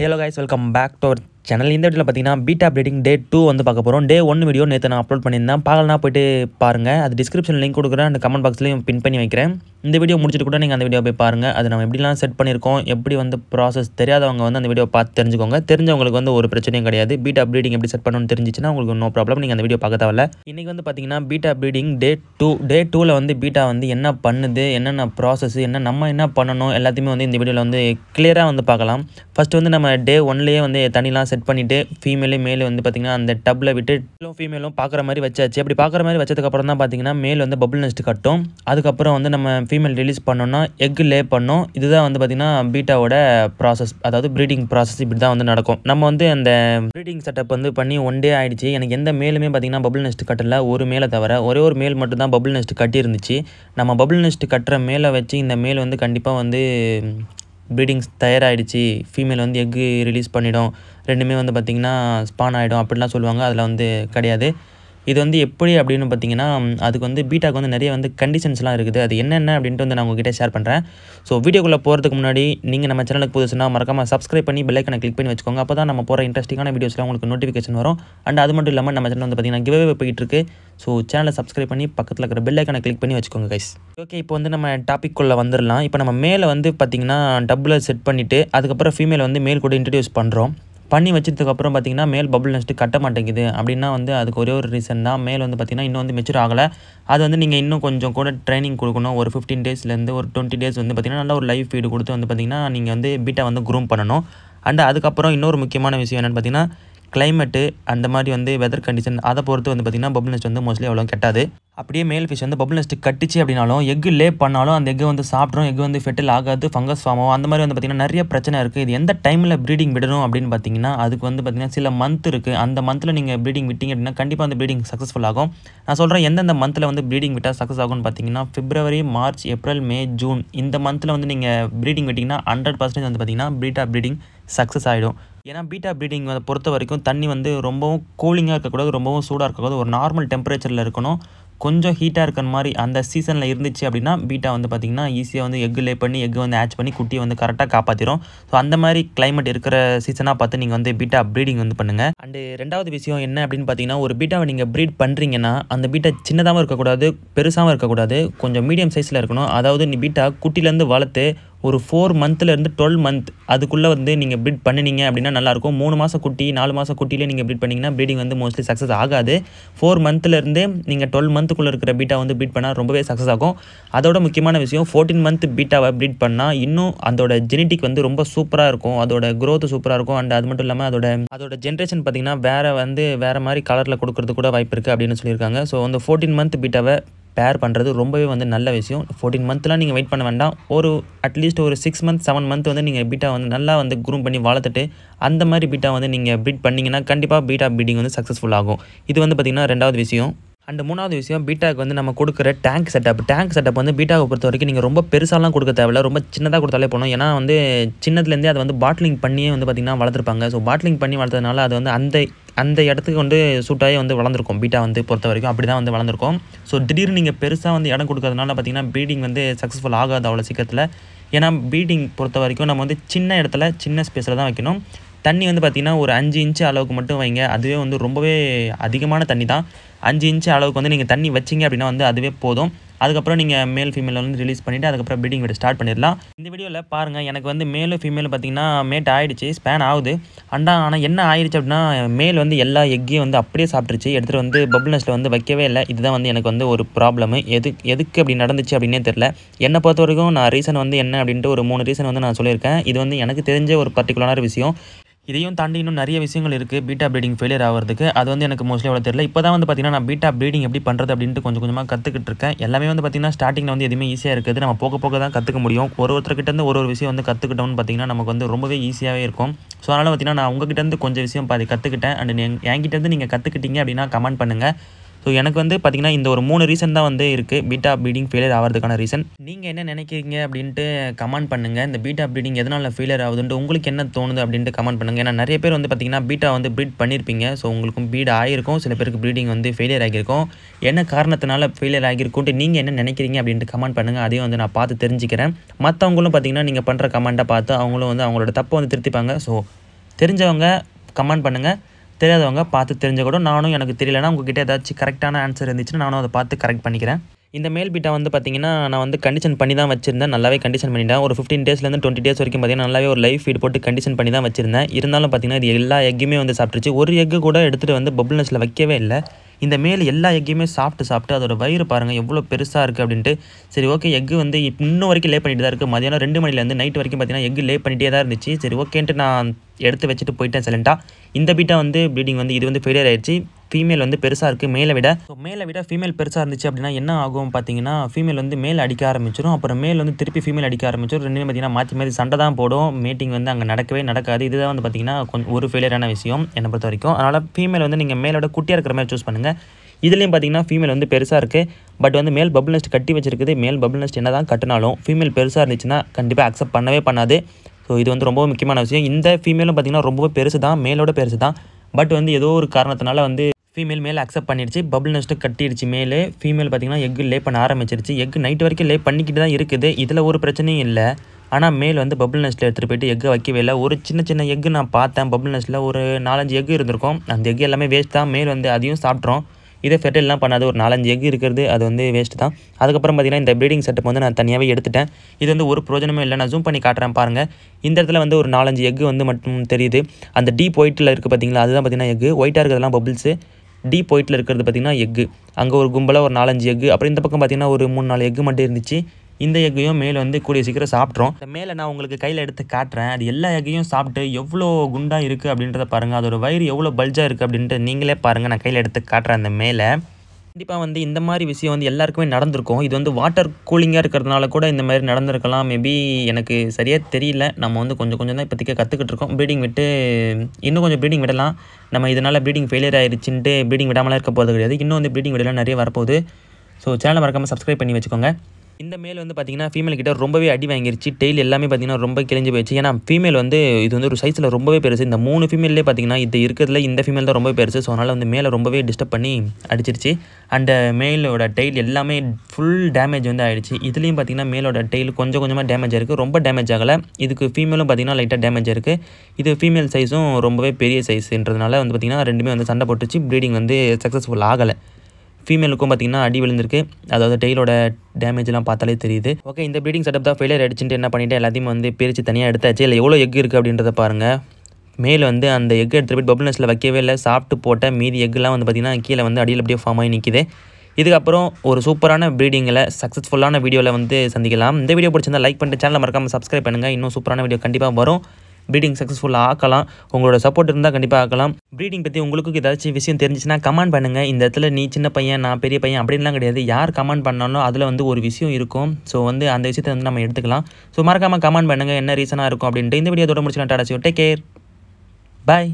hello guys welcome back to our channel இந்த வீடியோவில் பார்த்தீங்கன்னா பீட்டா அப்டேட்டிங் டே டூ வந்து பார்க்க போகிறோம் டே ஒன் வீடியோ நேற்று நான் அப்லோட் பண்ணியிருந்தேன் பார்க்கலனா போய்ட்டு பாருங்கள் அது டிஸ்கிரிப்ஷன் லிங்க் கொடுக்குறேன் அந்த கமெண்ட் பாக்ஸ்லையும் பின் பண்ணி வைக்கிறேன் இந்த வீடியோ முடிச்சுட்டு கூட நீங்கள் அந்த வீடியோ போய் பாருங்கள் அது நம்ம எப்படிலாம் செட் பண்ணியிருக்கோம் எப்படி வந்து ப்ராசஸ் தெரியாதவங்க வந்து அந்த வீடியோ பார்த்து தெரிஞ்சுக்கோங்க தெரிஞ்சவங்களுக்கு வந்து ஒரு பிரச்சனையும் கிடையாது பீட்டா ப்ரீடிங் எப்படி செட் பண்ணணும்னு தெரிஞ்சிச்சுன்னா உங்களுக்கு நோ ப்ராப்ளம் நீங்கள் அந்த வீடியோ பார்க்க தவிர இன்றைக்கி வந்து பார்த்தீங்கன்னா betta breeding day two day டூவில் வந்து பீட்டா வந்து என்ன பண்ணுது என்னென்ன ப்ராசஸ் என்ன நம்ம என்ன பண்ணணும் எல்லாத்தையுமே வந்து இந்த வீடியோவில் வந்து கிளியராக வந்து பார்க்கலாம் ஃபஸ்ட்டு வந்து நம்ம டே ஒன்லேயே வந்து தனியெலாம் செட் செட் பண்ணிவிட்டு ஃபீமேலே மேலே வந்து பார்த்திங்கன்னா அந்த டப்பில் விட்டு ஃபீமேலும் பார்க்குற மாதிரி வச்சாச்சு அப்படி பார்க்குற மாதிரி வச்சதுக்கப்புறம் தான் பார்த்திங்கன்னா மேல் வந்து பபுள் நெஸ்ட் கட்டும் அதுக்கப்புறம் வந்து நம்ம ஃபீமேல் ரிலீஸ் பண்ணோன்னா எக் லே பண்ணோம் இதுதான் வந்து பார்த்திங்கன்னா பீட்டாவோட ப்ராசஸ் அதாவது ப்ரீடிங் ப்ராசஸ் இப்படி தான் வந்து நடக்கும் நம்ம வந்து அந்த ப்ரீடிங் செட்டப் வந்து பண்ணி ஒன் டே ஆகிடுச்சு எனக்கு எந்த மேலுமே பார்த்திங்கன்னா பபுள் நெஸ்ட் கட்டலை ஒரு மேலே தவிர ஒரே ஒரு மேல் மட்டும் தான் பபுள் நெஸ்ட் கட்டியிருந்துச்சு நம்ம பபுள் நெஸ்ட் கட்டுற மேலே வச்சு இந்த மேல் வந்து கண்டிப்பாக வந்து ப்ரீடிங்ஸ் தயாராகிடுச்சு ஃபீமேல் வந்து எக்கு ரிலீஸ் பண்ணிடும் ரெண்டுமே வந்து பார்த்திங்கன்னா ஸ்பான் ஆகிடும் அப்படிலாம் சொல்லுவாங்க அதில் வந்து கிடையாது இது வந்து எப்படி அப்படின்னு பார்த்தீங்கன்னா அதுக்கு வந்து பீட்டாக்கு வந்து நிறைய வந்து கண்டிஷன்ஸ்லாம் இருக்குது அது என்னென்ன அப்படின்ட்டு வந்து நான் உங்ககிட்ட ஷேர் பண்ணுறேன் ஸோ வீடியோக்குள்ளே போகிறதுக்கு முன்னாடி நீங்கள் நம்ம சேனலுக்கு புதுசுனா மறக்காமல் சப்ஸ்கிரைப் பண்ணி பெல்லைக்கனை கிளிக் பண்ணி வச்சுக்கோங்க அப்போ தான் நம்ம போகிற இன்ட்ரெஸ்டிங்கான வீடியோஸ்லாம் உங்களுக்கு நோட்டிஃபிகேஷன் வரும் அண்ட் அது மட்டும் இல்லாமல் நம்ம சேனல் வந்து பார்த்திங்கன்னா கிவ்வே போயிட்டு இருக்கு ஸோ சேனலை சப்ஸ்கிரைப் பண்ணி பக்கத்தில் இருக்கிற பெல்லைக்கனை கிளிக் பண்ணி வச்சுக்கோங்க கைஸ் ஓகே இப்போ வந்து நம்ம டாப்பிக்குள்ளே வந்துடலாம் இப்போ நம்ம மேலே வந்து பார்த்திங்கன்னா டபுளை செட் பண்ணிவிட்டு அதுக்கப்புறம் ஃபீமேல் வந்து மேல் கூட இன்ட்ரடியூஸ் பண்ணுறோம் பண்ணி வச்சதுக்கப்புறம் பார்த்திங்கன்னா மேல் பபுள் நெஸ்ட்டு கட்ட மாட்டேங்குது அப்படின்னா வந்து அதுக்கு ஒரே ஒரு ரீசன் தான் மேல் வந்து பார்த்திங்கன்னா இன்னும் வந்து மெச்சூர் ஆகலை அது வந்து நீங்கள் இன்னும் கொஞ்சம் கூட ட்ரைனிங் கொடுக்கணும் ஒரு ஃபிஃப்டீன் டேஸ்லேருந்து ஒரு டுவெண்ட்டி டேஸ் வந்து பார்த்திங்கன்னா நல்ல ஒரு லைஃப் ஃபீடு கொடுத்து வந்து பார்த்திங்கன்னா நீங்கள் வந்து பீட்டை வந்து க்ரூம் பண்ணணும் அண்ட் அதுக்கப்புறம் இன்னொரு முக்கியமான விஷயம் என்னென்னு பார்த்திங்கன்னா கிளைமேட்டு அந்த மாதிரி வந்து வெதர் கண்டிஷன் அதை பொறுத்து வந்து பார்த்திங்கன்னா பபுள் நெஸ்ட் வந்து மோஸ்ட்லி அவ்வளோ கெட்டாது அப்படியே மேல் ஃபிஷ் வந்து பபுள் நெஸ்ட் கட்டிச்சு அப்படின்னாலும் எக் லே பண்ணாலும் அந்த எக் வந்து சாப்பிட்றோம் எக் வந்து ஃபெட்டில் ஆகாது ஃபங்கஸ் ஃபார்மோ அந்த மாதிரி வந்து பார்த்திங்கன்னா நிறைய பிரச்சனை இருக்குது இது எந்த டைமில் ப்ரீடிங் விடணும் அப்படின்னு பார்த்தீங்கன்னா அதுக்கு வந்து பார்த்திங்கன்னா சில மந்த் இருக்குது அந்த மந்தில் நீங்கள் ப்ரீடிங் விட்டிங்க அப்படின்னா கண்டிப்பாக அந்த ப்ரீடிங் சக்ஸஸ்ஃபுல் ஆகும் நான் சொல்கிறேன் எந்தெந்த மந்தில் வந்து ப்ரீடிங் விட்டால் சக்ஸஸ் ஆகும்னு பார்த்தீங்கன்னா February March April May June இந்த மந்தில் வந்து நீங்கள் ப்ரீடிங் விட்டிங்கன்னா ஹண்ட்ரட் பர்சன்டேஜ் வந்து பார்த்திங்கன்னா ப்ரீட் ஆஃப் ப்ரீடிங் சக்ஸஸ் ஆகிடும் ஏன்னா பீட்டா ப்ரீடிங் பொறுத்த வரைக்கும் தண்ணி வந்து ரொம்பவும் கூலிங்காக இருக்கக்கூடாது ரொம்பவும் சூடாக இருக்கக்கூடாது ஒரு நார்மல் டெம்பரேச்சரில் இருக்கணும் கொஞ்சம் ஹீட்டாக இருக்கிற மாதிரி அந்த சீசனில் இருந்துச்சு அப்படின்னா பீட்டா வந்து பார்த்திங்கன்னா ஈஸியாக வந்து எக்கு லே பண்ணி எக்கு வந்து ஆட்ச் பண்ணி குட்டியை வந்து கரெக்டாக காப்பாற்றிடும் ஸோ அந்த மாதிரி கிளைமேட் இருக்கிற சீசனாக பார்த்து நீங்கள் வந்து பீட்டா ப்ரீடிங் வந்து பண்ணுங்கள் அண்டு ரெண்டாவது விஷயம் என்ன அப்படின்னு பார்த்தீங்கன்னா ஒரு பீட்டாவை நீங்கள் ப்ரீட் பண்ணுறீங்கன்னா அந்த பீட்டா சின்னதாகவும் இருக்கக்கூடாது பெருசாகவும் இருக்கக்கூடாது கொஞ்சம் மீடியம் சைஸில் இருக்கணும் அதாவது நீ பீட்டா குட்டிலேருந்து வளர்த்து ஒரு ஃபோர் மந்த்லேருந்து டுவெல் மந்த் அதுக்குள்ளே வந்து நீங்கள் ப்ரீட் பண்ணினீங்க அப்படின்னா நல்லாயிருக்கும் மூணு மாதம் குட்டி நாலு மாதம் குட்டியிலே நீங்கள் ப்ரீட் பண்ணிங்கன்னா ப்ரீடிங் வந்து மோஸ்ட்லி சக்ஸஸ் ஆகாது ஃபோர் மந்த்லேருந்து நீங்கள் டுவெல் மந்த்துக்குள்ளே இருக்கிற பீட்டா வந்து ப்ரீட் பண்ணால் ரொம்பவே சக்ஸஸ் ஆகும் அதோட முக்கியமான விஷயம் ஃபோர்டீன் மந்த் பீட்டாவை ப்ரீட் பண்ணால் இன்னும் அதோட ஜெனட்டிக் வந்து ரொம்ப சூப்பராக இருக்கும் அதோட க்ரோத் சூப்பராக இருக்கும் அண்ட் அது மட்டும் இல்லாமல் அதோட அதோட ஜென்ரேஷன் பார்த்திங்கன்னா வேறு வந்து வேறு மாதிரி கலரில் கொடுக்கறது கூட வாய்ப்பு இருக்குது அப்படின்னு சொல்லியிருக்காங்க ஸோ அந்த ஃபோர்டீன் மந்த் பீட்டாவை பேர் பண்ணுறது ரொம்பவே வந்து நல்ல விஷயம் ஃபோர்டீன் மந்த்லாம் நீங்கள் வெயிட் பண்ண வேண்டாம் ஒரு அட்லீஸ்ட் ஒரு சிக்ஸ் மந்த் செவன் மந்த் வந்து நீங்கள் பீட்டா வந்து நல்லா வந்து குரூம் பண்ணி வளர்த்துட்டு அந்த மாதிரி பீட்டா வந்து நீங்கள் பீட் பண்ணிங்கன்னா கண்டிப்பாக பீட்டா பீட்டிங் வந்து சக்ஸஸ்ஃபுல் ஆகும் இது வந்து பார்த்திங்கன்னா ரெண்டாவது விஷயம் அண்ட் மூணாவது விஷயம் பீட்டாக்கு வந்து நம்ம கொடுக்குற டேங்க் செட்டப் டேங்க் செட்டப் வந்து பீட்டாவை பொறுத்த வரைக்கும் நீங்கள் ரொம்ப பெருசாலாம் கொடுக்க தேவையில்ல ரொம்ப சின்னதாக கொடுத்தாலே போகணும் ஏன்னா வந்து சின்னதுலேருந்தே அதை வந்து பாட்லிங் பண்ணியே வந்து பார்த்திங்கன்னா வளர்த்துருப்பாங்க ஸோ பாட்லிங் பண்ணி வளர்த்ததுனால அது வந்து அந்த அந்த இடத்துக்கு வந்து சூட்டாகி வந்து வளர்ந்துருக்கும் பீட்டா வந்து பொறுத்த வரைக்கும் அப்படி தான் வந்து வளர்ந்துருக்கும் ஸோ திடீர்னு நீங்கள் பெருசாக வந்து இடம் கொடுக்கறதுனால பார்த்திங்கன்னா பீடிங் வந்து சக்ஸஸ்ஃபுல் ஆகாது அவ்வளோ சீக்கிரத்தில் ஏன்னா பீட்டிங் பொறுத்த வரைக்கும் நம்ம வந்து சின்ன இடத்துல சின்ன ஸ்பேஸில் தான் வைக்கணும் தண்ணி வந்து பார்த்திங்கன்னா ஒரு அஞ்சு இன்ச்சு அளவுக்கு மட்டும் வைங்க அதுவே வந்து ரொம்பவே அதிகமான தண்ணி தான் அஞ்சு இன்ச்சு அளவுக்கு வந்து நீங்கள் தண்ணி வச்சிங்க அப்படின்னா வந்து அதுவே போதும் அதுக்கப்புறம் நீங்கள் மேல் ஃபீமேல் வந்து ரிலீஸ் பண்ணிவிட்டு அதுக்கப்புறம் பிடிங் விட ஸ்டார்ட் பண்ணிடலாம் இந்த வீடியோவில் பாருங்கள் எனக்கு வந்து மேலும் ஃபீமேலும் பார்த்தீங்கன்னா மேட் ஆகிடுச்சு ஸ்பேன் ஆகுது அண்டா ஆனால் என்ன ஆயிடுச்சு அப்படின்னா மேல் வந்து எல்லா எக்கையும் வந்து அப்படியே சாப்பிட்டுருச்சு எடுத்துகிட்டு வந்து பப்ளஸில் வந்து வைக்கவே இல்லை இதுதான் வந்து எனக்கு வந்து ஒரு ப்ராப்ளம் எது எதுக்கு அப்படி நடந்துச்சு அப்படின்னே தெரில என்னை பொறுத்த வரைக்கும் நான் ரீசன் வந்து என்ன அப்படின்ட்டு ஒரு மூணு ரீசன் வந்து நான் சொல்லியிருக்கேன் இது வந்து எனக்கு தெரிஞ்ச ஒரு பர்டிகுலரான விஷயம் இதையும் தாண்டி இன்னும் நிறைய விஷயங்கள் இருக்குது பீட்டா ப்ரீடிங் ஃபெயிலியர் ஆகிறதுக்கு அது வந்து எனக்கு மோஸ்ட்லி அவ்வளோ தெரியல இப்போ தான் வந்து பார்த்தீங்கன்னா நான் பீட்டா ப்ரீடிங் எப்படி பண்ணுறது அப்படின்ட்டு கொஞ்சம் கொஞ்சமாக கற்றுக்கிட்டு இருக்கேன் எல்லாமே வந்து பார்த்தீங்கன்னா ஸ்டார்டிங்கில் வந்து எதுவுமே ஈஸியாக இருக்குது நம்ம போக போக தான் கற்றுக்க முடியும் ஒரு ஒருத்தர்கிட்டருந்து ஒரு ஒரு விஷயம் வந்து கற்றுக்கிட்டோம்னு பார்த்திங்கன்னா நமக்கு வந்து ரொம்பவே ஈஸியாகவே இருக்கும் ஸோ அதனால் பார்த்திங்கன்னா நான் உங்ககிட்டருந்து கொஞ்சம் விஷயம் பாதி கற்றுக்கிட்டேன் அண்ட் என்கிட்டருந்து நீங்கள் கற்றுக்கிட்டீங்க அப்படின்னா கமெண்ட் பண்ணுங்கள் ஸோ எனக்கு வந்து பார்த்திங்கன்னா இந்த ஒரு மூணு ரீசன் தான் வந்து இருக்குது பீட்டா ப்ரீடிங் ஃபெயிலியர் ஆகிறதுக்கான ரீசன் நீங்கள் என்ன நினைக்கிறீங்க அப்படின்ட்டு கமெண்ட் பண்ணுங்கள் இந்த பீட்டா ப்ரீடிங் எதனால் ஃபெயிலியர் ஆகுதுன்ட்டு உங்களுக்கு என்ன தோணுது அப்படின்ட்டு கமெண்ட் பண்ணுங்கள் ஏன்னா நிறைய பேர் வந்து பார்த்திங்கன்னா பீட்டா வந்து ப்ரீட் பண்ணியிருப்பீங்க ஸோ உங்களுக்கும் பீட் ஆகிருக்கும் சில பேருக்கு ப்ரீடிங் வந்து ஃபெயிலியர் ஆகியிருக்கும் என்ன காரணத்தினால ஃபெயிலியர் ஆகியிருக்கும்ட்டு நீங்கள் என்ன நினைக்கிறீங்க அப்படின்ட்டு கமெண்ட் பண்ணுங்கள் அதையும் வந்து நான் பார்த்து தெரிஞ்சுக்கிறேன் மற்றவங்களும் பார்த்திங்கன்னா நீங்கள் பண்ணுற கமெண்ட்டை பார்த்து அவங்களும் வந்து அவங்களோட தப்பை வந்து திருத்திப்பாங்க ஸோ தெரிஞ்சவங்க கமெண்ட் பண்ணுங்கள் தெரியாதவங்க பார்த்து தெரிஞ்ச கூட நானும் எனக்கு தெரியலனா உங்ககிட்ட ஏதாச்சும் கரெக்டான ஆன்சர் இருந்துச்சுன்னா நானும் அதை பார்த்து கரெக்ட் பண்ணிக்கிறேன் இந்த மேல் பீட்டா வந்து பார்த்திங்கன்னா நான் வந்து கண்டிஷன் பண்ணி தான் வச்சிருந்தேன் நல்லாவே கண்டிஷன் பண்ணிட்டேன் ஒரு ஃபிஃப்டின் டேஸ்லேருந்து டுவெண்ட்டி டேஸ் வரைக்கும் பார்த்திங்கன்னா நல்லாவே ஒரு லைஃப் ஃபீட் போட்டு கண்டிஷன் பண்ணி தான் வச்சிருந்தேன் இருந்தாலும் பார்த்திங்கன்னா இது எல்லா எக்குமே வந்து சாப்பிட்டுருச்சு ஒரு எக்கு கூட எடுத்துகிட்டு வந்து பபுள்னஸில் வைக்கவே இல்லை இந்த மேல் எல்லா எக்கையுமே சாப்பிட்டு சாப்பிட்டு அதோட வயிறு பாருங்கள் எவ்வளோ பெருசாக இருக்குது அப்படின்ட்டு சரி ஓகே எக்கு வந்து இன்னும் வரைக்கும் லே பண்ணிட்டு தான் இருக்குது மதியானம் ரெண்டு மணிலேருந்து நைட் வரைக்கும் பார்த்தீங்கன்னா எக் லே பண்ணிட்டே தான் இருந்துச்சு சரி ஓகேன்ட்டு நான் எடுத்து வச்சுட்டு போயிட்டேன் சைலண்ட்டாக இந்த பீட்டை வந்து ப்ளீடிங் வந்து இது வந்து ஃபெயிலியர் ஆயிடுச்சு ஃபீமேல் வந்து பெருசாக இருக்குது மேலே விட ஸோ மேலே விட ஃபீமேல் பெருசாக இருந்துச்சு அப்படின்னா என்ன ஆகும் பார்த்தீங்கன்னா ஃபீமேல் வந்து மேல் அடிக்க ஆரம்பிச்சிடும் அப்புறம் மேல் வந்து திருப்பி ஃபீமேல் அடிக்க ஆரம்பிச்சிடும் ரெண்டுமே பார்த்தீங்கன்னா மாற்றி மாற்றி சண்டை தான் போடும் மீட்டிங் வந்து அங்கே நடக்கவே நடக்காது இதுதான் வந்து பார்த்திங்கன்னா கொஞ்சம் ஒரு ஃபெயிலியரான விஷயம் என்னை பொறுத்த வரைக்கும் அதனால் ஃபீமேல் வந்து நீங்கள் மேலோட குட்டியாக இருக்கிற மாதிரி சூஸ் பண்ணுங்கள் இதுலேயும் பார்த்தீங்கன்னா ஃபீமேல் வந்து பெருசாக இருக்குது பட் வந்து மேல் பபுள் நெஸ்ட் கட்டி வச்சிருக்குது மேல் பபுள் நெஸ்ட் என்ன தான் கட்டினாலும் ஃபீமேல் பெருசாக இருந்துச்சுன்னா கண்டிப்பாக அக்செப்ட் பண்ணவே பண்ணாது ஸோ இது வந்து ரொம்ப முக்கியமான விஷயம் இந்த ஃபீமேலும் பார்த்திங்கன்னா ரொம்பவே பெருசு தான் மேலோட பெருசு தான் பட் வந்து ஏதோ ஒரு காரணத்தினால வந்து ஃபீமேல் மேலே அக்செப்ட் பண்ணிடுச்சு பபுள் நெஸ்ட்டு கட்டிடுச்சு மேலே ஃபீமேல் பார்த்திங்கன்னா எக் லே பண்ண ஆரம்பிச்சிருச்சு எக்கு நைட் வரைக்கும் லே பண்ணிக்கிட்டு தான் இருக்குது இதில் ஒரு பிரச்சனையும் இல்லை ஆனால் மேல் வந்து பபுள் நெஸ்ட்டில் எடுத்துகிட்டு போயிட்டு எக்கு வைக்கவே இல்லை ஒரு சின்ன சின்ன எக்கு நான் பார்த்தேன் பபுள் நெஸ்ட்டில் ஒரு நாலஞ்சு எக்கு இருந்திருக்கும் அந்த எக் எல்லாமே வேஸ்ட் தான் மேல் வந்து அதையும் சாப்பிட்றோம் இதை ஃபெர்டைல்லாம் பண்ணாது ஒரு நாலஞ்சு எக் இருக்கிறது அது வந்து வேஸ்ட் தான் அதுக்கப்புறம் பார்த்திங்கன்னா இந்த ப்ரீடிங் செட்டப் வந்து நான் தனியாகவே எடுத்துட்டேன் இது வந்து ஒரு பிரோஜனமே இல்லை நான் ஜூம் பண்ணி காட்டுறேன் பாருங்கள் இந்த இடத்துல வந்து ஒரு நாலஞ்சு எக் வந்து மட்டும் தெரியுது அந்த டீப் ஒயிட்டில் இருக்குது பார்த்திங்களா அதுதான் பார்த்திங்கன்னா எக் ஒயிட்டாக இருக்கிறதுலாம் பபுள்ஸு டி போயிட்டில் இருக்கிறது பார்த்திங்கன்னா எக்கு அங்கே ஒரு கும்பலாக ஒரு நாலஞ்சு எக்கு அப்புறம் இந்த பக்கம் பார்த்திங்கன்னா ஒரு மூணு நாலு எக்கு மட்டும் இருந்துச்சு இந்த எக்கையும் மேலே வந்து கூடிய சீக்கிரம் சாப்பிட்றோம் மேலே நான் உங்களுக்கு கையில் எடுத்து காட்டுறேன் அது எல்லா எக்கையும் சாப்பிட்டு எவ்வளோ குண்டாக இருக்குது அப்படின்றத பாருங்கள் அதோட வயிறு எவ்வளோ பல்ஜாக இருக்குது அப்படின்ட்டு நீங்களே பாருங்கள் நான் கையில் எடுத்து காட்டுறேன் அந்த மேலே கண்டிப்பாக வந்து இந்த மாதிரி விஷயம் வந்து எல்லாருக்குமே நடந்திருக்கும் இது வந்து வாட்டர் கூலிங்காக இருக்கிறதுனால கூட இந்த மாதிரி நடந்திருக்கலாம் மேபி எனக்கு சரியாக தெரியல நம்ம வந்து கொஞ்சம் கொஞ்சம் தான் இப்போதைக்கு கற்றுக்கிட்டு இருக்கோம் ப்ரீடிங் விட்டு இன்னும் கொஞ்சம் ப்ரீடிங் விடலாம் நம்ம இதனால் ப்ரீடிங் ஃபெயிலியர் ஆயிடுச்சுன்ட்டு ப்ரீடிங் விடாமலாம் இருக்க போகிறது கிடையாது இன்னும் வந்து ப்ரீடிங் விடலாம் நிறைய வரப்போகுது ஸோ சேனலை மறக்காமல் சப்ஸ்கிரைப் பண்ணி வச்சுக்கோங்க இந்த மேல் வந்து பார்த்திங்கன்னா ஃபீமேல் கிட்ட ரொம்பவே அடி வாங்கிருச்சு டெய்ல் எல்லாமே பார்த்தீங்கன்னா ரொம்ப கிழிஞ்சு போயிடுச்சு ஏன்னா ஃபீமேல் வந்து இது வந்து ஒரு சைஸில் ரொம்பவே பெருசு இந்த மூணு ஃபீமேலே பார்த்தீங்கன்னா இது இருக்கிறதுல இந்த ஃபீமேல் தான் ரொம்ப பெருசு ஸோ அதனால் வந்து மேலே ரொம்பவே டிஸ்டர்ப் பண்ணி அடிச்சிருச்சு அண்ட் மேலோட டெய்ல் எல்லாமே ஃபுல் டேமேஜ் வந்து ஆகிடுச்சு இதுலேயும் பார்த்தீங்கன்னா மேலோட டெய்ல் கொஞ்சம் கொஞ்சமாக டேமேஜ் இருக்குது ரொம்ப டேமேஜ் ஆகலை இதுக்கு ஃபீமேலும் பார்த்திங்கன்னா லைட்டாக டேமேஜ் இருக்குது இது ஃபீமேல் சைஸும் ரொம்பவே பெரிய சைஸுன்றதுனால வந்து பார்த்திங்கன்னா ரெண்டுமே வந்து சண்டை போட்டுச்சு ப்ரீடிங் வந்து சக்ஸஸ்ஃபுல் ஆகலை ஃபீமேலுக்கும் பார்த்திங்கன்னா அடி விழுந்திருக்கு அதாவது டெய்லோட டேமேஜ்லாம் பார்த்தாலே தெரியுது ஓகே இந்த ப்ரீடிங் செட்டப் தான் ஃபெயிலியர் அடிச்சுட்டு என்ன பண்ணிவிட்டு எல்லாத்தையும் வந்து பிரித்து தனியாக எடுத்தாச்சு இல்லை எவ்வளோ எக் இருக்குது அப்படின்றத பாருங்கள் மேலே வந்து அந்த எக் எடுத்துகிட்டு போய் பபுல்னஸில் வைக்கவே இல்லை சாப்பிட்டு போட்ட மீதி எக்லாம் வந்து பார்த்திங்கன்னா கீழே வந்து அடியில் அப்படியே ஃபார்ம் ஆகி நிற்கிது இதுக்கப்புறம் ஒரு சூப்பரான ப்ரீடிங்கில் சக்ஸஸ்ஃபுல்லான வீடியோவில் வந்து சந்திக்கலாம் இந்த வீடியோ பிடிச்சிருந்தால் லைக் பண்ணிட்டு சேனலில் மறக்காமல் சப்ஸ்கிரைப் பண்ணுங்கள் இன்னும் சூப்பரான வீடியோ கண்டிப்பாக வரும் ப்ரீடிங் சக்ஸஸ்ஃபுல்லாக ஆக்கலாம் உங்களோட சப்போர்ட் இருந்தால் கண்டிப்பாக ஆக்கலாம் ப்ரீடிங் பற்றி உங்களுக்கு ஏதாச்சும் விஷயம் தெரிஞ்சிச்சுன்னா கமெண்ட் பண்ணுங்கள் இந்த இடத்துல நீ சின்ன பையன் நான் பெரிய பையன் அப்படின்லாம் கிடையாது யார் கமெண்ட் பண்ணாலும் அதில் வந்து ஒரு விஷயம் இருக்கும் ஸோ வந்து அந்த விஷயத்தை வந்து நம்ம எடுத்துக்கலாம் ஸோ மறக்காமல் கமெண்ட் பண்ணுங்கள் என்ன ரீசனாக இருக்கும் அப்படின்ட்டு இந்த வீடியோ தொடர்ந்து முடிச்சுக்கலாம் டாடா டேக் கேர் பாய்